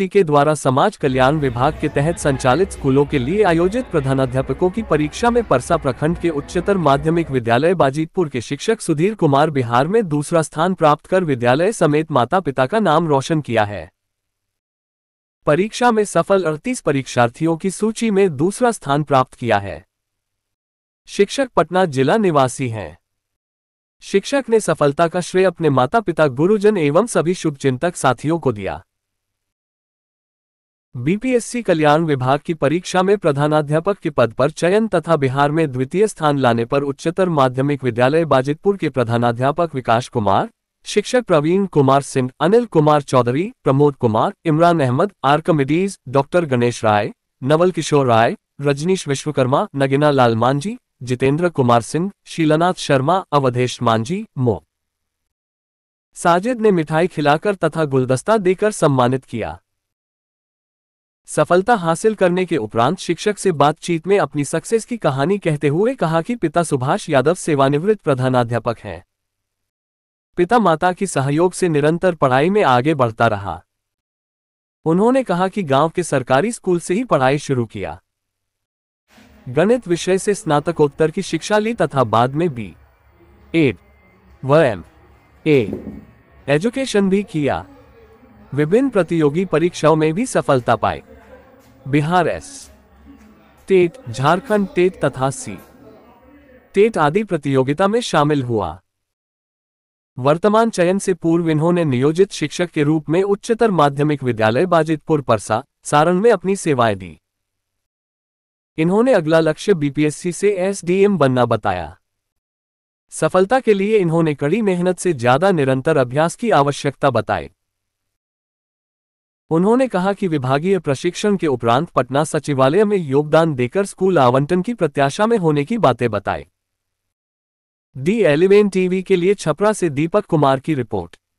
UGC के द्वारा समाज कल्याण विभाग के तहत संचालित स्कूलों के लिए आयोजित प्रधानाध्यापकों की परीक्षा में परसा प्रखंड के उच्चतर माध्यमिक विद्यालय बाजीतपुर के शिक्षक सुधीर कुमार बिहार में दूसरा स्थान प्राप्त कर विद्यालय समेत माता पिता का नाम रोशन किया है परीक्षा में सफल अड़तीस परीक्षार्थियों की सूची में दूसरा स्थान प्राप्त किया है शिक्षक पटना जिला निवासी हैं शिक्षक ने सफलता का श्रेय अपने माता पिता गुरुजन एवं सभी शुभचिंतक साथियों को दिया बीपीएससी कल्याण विभाग की परीक्षा में प्रधानाध्यापक के पद पर चयन तथा बिहार में द्वितीय स्थान लाने पर उच्चतर माध्यमिक विद्यालय बाजितपुर के प्रधानाध्यापक विकास कुमार शिक्षक प्रवीण कुमार सिंह अनिल कुमार चौधरी प्रमोद कुमार इमरान अहमद आर कमिडीज डॉक्टर गणेश राय नवल किशोर राय रजनीश विश्वकर्मा नगिना लाल मांझी जितेंद्र कुमार सिंह शीलानाथ शर्मा अवधेश मांझी मो साजिद ने मिठाई खिलाकर तथा गुलदस्ता देकर सम्मानित किया सफलता हासिल करने के उपरांत शिक्षक से बातचीत में अपनी सक्सेस की कहानी कहते हुए कहा कि पिता सुभाष यादव सेवानिवृत्त प्रधानाध्यापक हैं पिता माता की सहयोग से निरंतर पढ़ाई में आगे बढ़ता रहा उन्होंने कहा कि गांव के सरकारी स्कूल से ही पढ़ाई शुरू किया गणित विषय से स्नातकोत्तर की शिक्षा ली तथा बाद में बी एड व एम ए एजुकेशन भी किया विभिन्न प्रतियोगी परीक्षाओं में भी सफलता पाई Bihar S TET Jharkhand TET तथा सी टेट आदि प्रतियोगिता में शामिल हुआ वर्तमान चयन से पूर्व इन्होंने नियोजित शिक्षक के रूप में उच्चतर माध्यमिक विद्यालय बाजितपुर परसा सारण में अपनी सेवाएं दी इन्होंने अगला लक्ष्य बीपीएससी से एसडीएम बनना बताया सफलता के लिए इन्होंने कड़ी मेहनत से ज्यादा निरंतर अभ्यास की आवश्यकता बताई उन्होंने कहा कि विभागीय प्रशिक्षण के उपरांत पटना सचिवालय में योगदान देकर स्कूल आवंटन की प्रत्याशा में होने की बातें बताई दी एलिवेन टीवी के लिए छपरा से दीपक कुमार की रिपोर्ट